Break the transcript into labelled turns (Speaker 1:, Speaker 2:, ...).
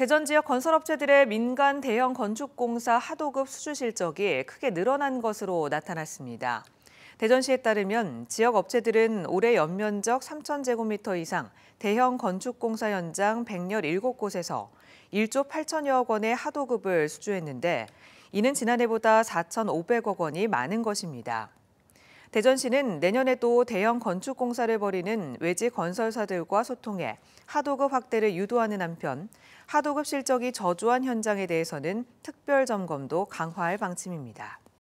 Speaker 1: 대전 지역 건설업체들의 민간 대형 건축공사 하도급 수주 실적이 크게 늘어난 것으로 나타났습니다. 대전시에 따르면 지역 업체들은 올해 연면적 3,000제곱미터 이상 대형 건축공사 현장 117곳에서 1조 8천여억 원의 하도급을 수주했는데 이는 지난해보다 4,500억 원이 많은 것입니다. 대전시는 내년에도 대형 건축 공사를 벌이는 외지 건설사들과 소통해 하도급 확대를 유도하는 한편 하도급 실적이 저조한 현장에 대해서는 특별 점검도 강화할 방침입니다.